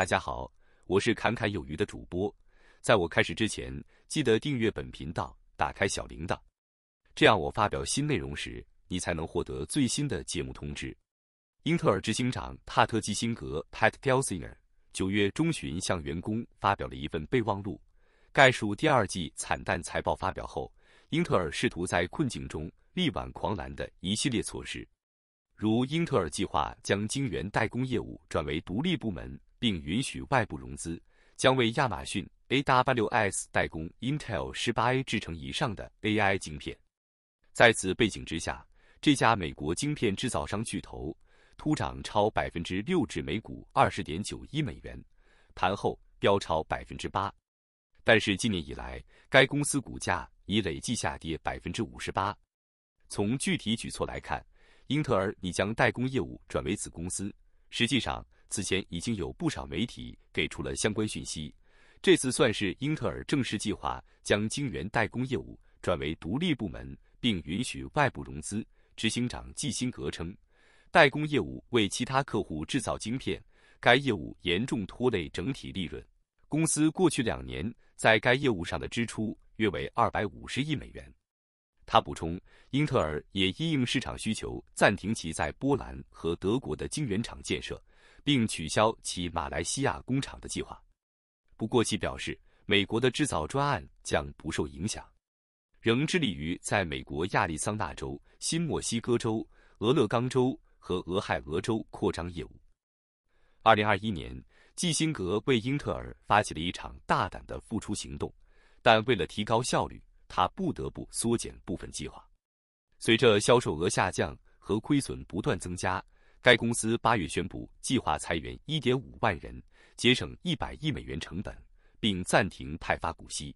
大家好，我是侃侃有余的主播。在我开始之前，记得订阅本频道，打开小铃铛，这样我发表新内容时，你才能获得最新的节目通知。英特尔执行长帕特基辛格 （Pat Gelsinger） 九月中旬向员工发表了一份备忘录，概述第二季惨淡财报发表后，英特尔试图在困境中力挽狂澜的一系列措施，如英特尔计划将晶圆代工业务转为独立部门。并允许外部融资，将为亚马逊 AWS 代工 Intel 十八 A 制程以上的 AI 晶片。在此背景之下，这家美国晶片制造商巨头突涨超百分之六，至每股二十点九一美元，盘后飙超百分之八。但是今年以来，该公司股价已累计下跌百分之五十八。从具体举措来看，英特尔拟将代工业务转为子公司。实际上，此前已经有不少媒体给出了相关讯息，这次算是英特尔正式计划将晶圆代工业务转为独立部门，并允许外部融资。执行长季辛格称，代工业务为其他客户制造晶片，该业务严重拖累整体利润。公司过去两年在该业务上的支出约为二百五十亿美元。他补充，英特尔也因应市场需求暂停其在波兰和德国的晶圆厂建设，并取消其马来西亚工厂的计划。不过，其表示，美国的制造专案将不受影响，仍致力于在美国亚利桑那州、新墨西哥州、俄勒冈州和俄亥俄州扩张业务。二零二一年，基辛格为英特尔发起了一场大胆的复出行动，但为了提高效率。他不得不缩减部分计划。随着销售额下降和亏损不断增加，该公司八月宣布计划裁员一点五万人，节省一百亿美元成本，并暂停派发股息。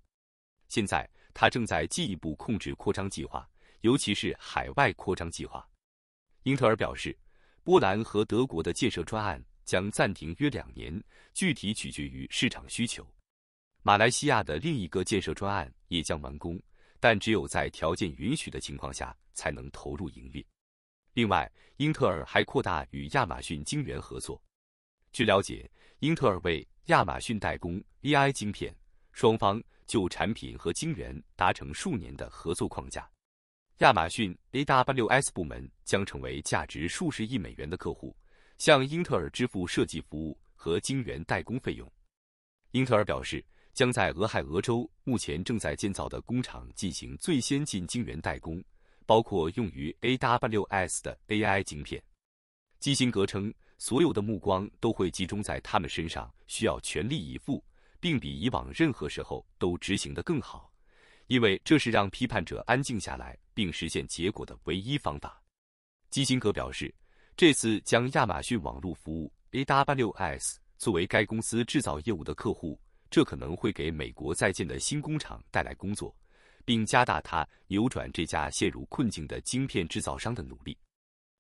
现在，他正在进一步控制扩张计划，尤其是海外扩张计划。英特尔表示，波兰和德国的建设专案将暂停约两年，具体取决于市场需求。马来西亚的另一个建设专案也将完工，但只有在条件允许的情况下才能投入营运。另外，英特尔还扩大与亚马逊晶圆合作。据了解，英特尔为亚马逊代工 AI 晶片，双方就产品和晶圆达成数年的合作框架。亚马逊 AWS 部门将成为价值数十亿美元的客户，向英特尔支付设计服务和晶圆代工费用。英特尔表示。将在俄亥俄州目前正在建造的工厂进行最先进晶圆代工，包括用于 AWS 的 AI 晶片。基辛格称，所有的目光都会集中在他们身上，需要全力以赴，并比以往任何时候都执行得更好，因为这是让批判者安静下来并实现结果的唯一方法。基辛格表示，这次将亚马逊网络服务 AWS 作为该公司制造业务的客户。这可能会给美国在建的新工厂带来工作，并加大它扭转这家陷入困境的晶片制造商的努力。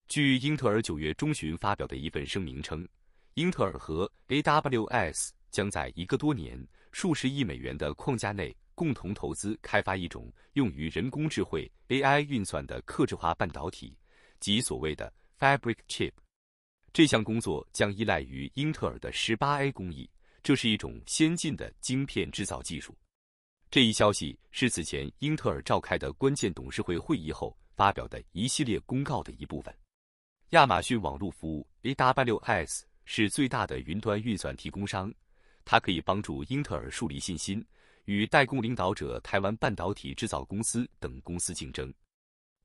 据英特尔九月中旬发表的一份声明称，英特尔和 AWS 将在一个多年、数十亿美元的框架内，共同投资开发一种用于人工智慧 AI 运算的克制化半导体，即所谓的 Fabric Chip。这项工作将依赖于英特尔的 18A 工艺。这是一种先进的晶片制造技术。这一消息是此前英特尔召开的关键董事会会议后发表的一系列公告的一部分。亚马逊网络服务 （AWS） 是最大的云端运算提供商，它可以帮助英特尔树立信心，与代工领导者台湾半导体制造公司等公司竞争。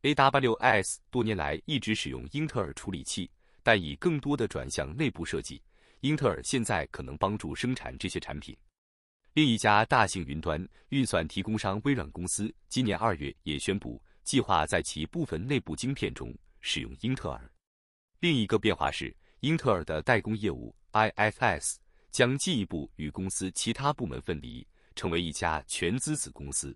AWS 多年来一直使用英特尔处理器，但已更多的转向内部设计。英特尔现在可能帮助生产这些产品。另一家大型云端运算提供商微软公司今年二月也宣布，计划在其部分内部晶片中使用英特尔。另一个变化是，英特尔的代工业务 IFS 将进一步与公司其他部门分离，成为一家全资子公司。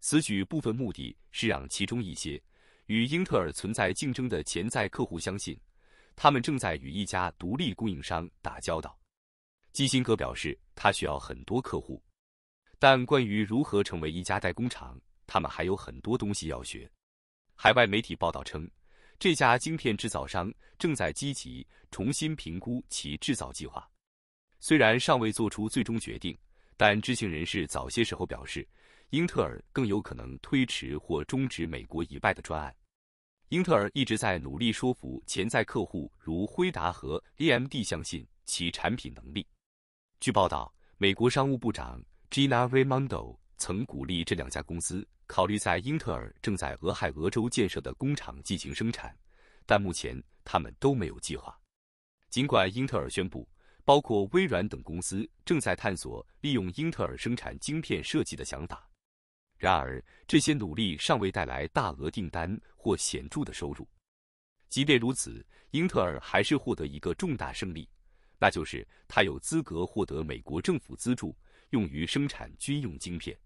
此举部分目的是让其中一些与英特尔存在竞争的潜在客户相信。他们正在与一家独立供应商打交道，基辛格表示，他需要很多客户，但关于如何成为一家代工厂，他们还有很多东西要学。海外媒体报道称，这家晶片制造商正在积极重新评估其制造计划，虽然尚未做出最终决定，但知情人士早些时候表示，英特尔更有可能推迟或终止美国以外的专案。英特尔一直在努力说服潜在客户，如辉达和 AMD 相信其产品能力。据报道，美国商务部长 Gina Raimondo 曾鼓励这两家公司考虑在英特尔正在俄亥俄州建设的工厂进行生产，但目前他们都没有计划。尽管英特尔宣布，包括微软等公司正在探索利用英特尔生产晶片设计的想法。然而，这些努力尚未带来大额订单或显著的收入。即便如此，英特尔还是获得一个重大胜利，那就是它有资格获得美国政府资助，用于生产军用晶片。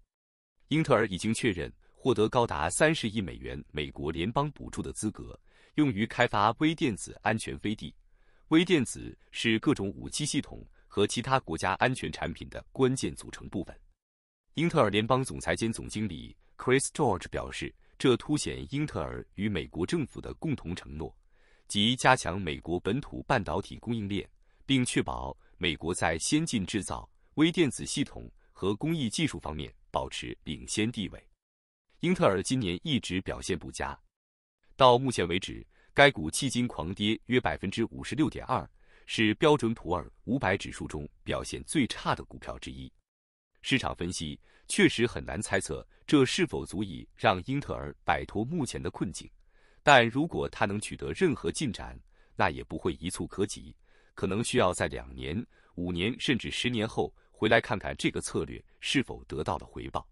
英特尔已经确认获得高达三十亿美元美国联邦补助的资格，用于开发微电子安全飞地。微电子是各种武器系统和其他国家安全产品的关键组成部分。英特尔联邦总裁兼总经理 Chris George 表示，这凸显英特尔与美国政府的共同承诺，即加强美国本土半导体供应链，并确保美国在先进制造、微电子系统和工艺技术方面保持领先地位。英特尔今年一直表现不佳，到目前为止，该股迄今狂跌约百分之五十六点二，是标准普尔五百指数中表现最差的股票之一。市场分析确实很难猜测，这是否足以让英特尔摆脱目前的困境。但如果它能取得任何进展，那也不会一蹴可及，可能需要在两年、五年甚至十年后回来看看这个策略是否得到了回报。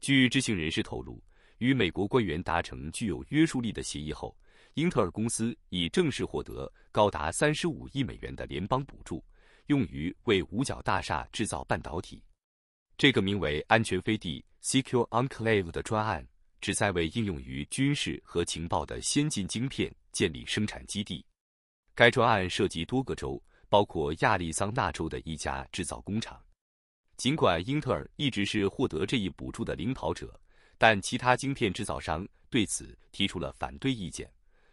据知情人士透露，与美国官员达成具有约束力的协议后，英特尔公司已正式获得高达三十五亿美元的联邦补助，用于为五角大厦制造半导体。这个名为“安全飞地 ”（Secure Enclave） 的专案，旨在为应用于军事和情报的先进晶片建立生产基地。该专案涉及多个州，包括亚利桑那州的一家制造工厂。尽管英特尔一直是获得这一补助的领跑者，但其他晶片制造商对此提出了反对意见。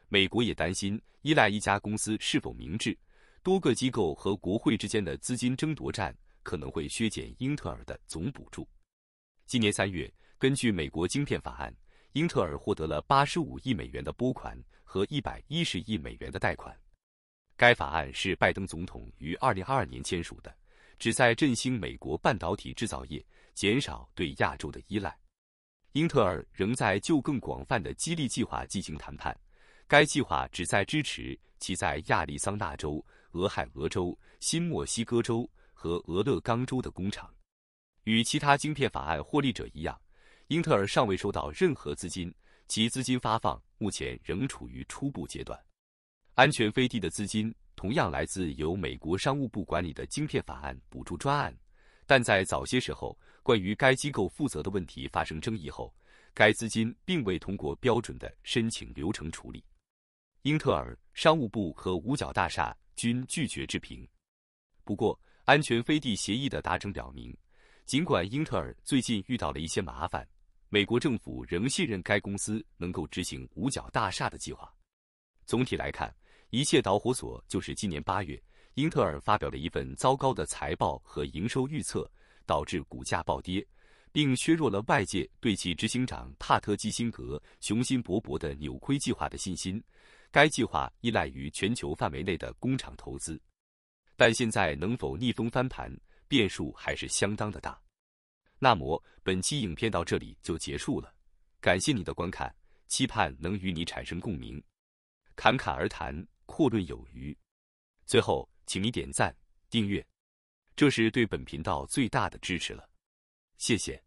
美国也担心依赖一家公司是否明智。多个机构和国会之间的资金争夺战。可能会削减英特尔的总补助。今年三月，根据美国晶片法案，英特尔获得了八十五亿美元的拨款和一百一十亿美元的贷款。该法案是拜登总统于二零二二年签署的，旨在振兴美国半导体制造业，减少对亚洲的依赖。英特尔仍在就更广泛的激励计划进行谈判，该计划旨在支持其在亚利桑那州、俄亥俄州、新墨西哥州。和俄勒冈州的工厂，与其他晶片法案获利者一样，英特尔尚未收到任何资金，其资金发放目前仍处于初步阶段。安全飞地的资金同样来自由美国商务部管理的晶片法案补助专案，但在早些时候关于该机构负责的问题发生争议后，该资金并未通过标准的申请流程处理。英特尔、商务部和五角大厦均拒绝置评。不过，安全飞地协议的达成表明，尽管英特尔最近遇到了一些麻烦，美国政府仍信任该公司能够执行五角大厦的计划。总体来看，一切导火索就是今年八月，英特尔发表了一份糟糕的财报和营收预测，导致股价暴跌，并削弱了外界对其执行长帕特基辛格雄心勃勃的扭亏计划的信心。该计划依赖于全球范围内的工厂投资。但现在能否逆风翻盘，变数还是相当的大。那么本期影片到这里就结束了，感谢你的观看，期盼能与你产生共鸣。侃侃而谈，阔论有余。最后，请你点赞、订阅，这是对本频道最大的支持了。谢谢。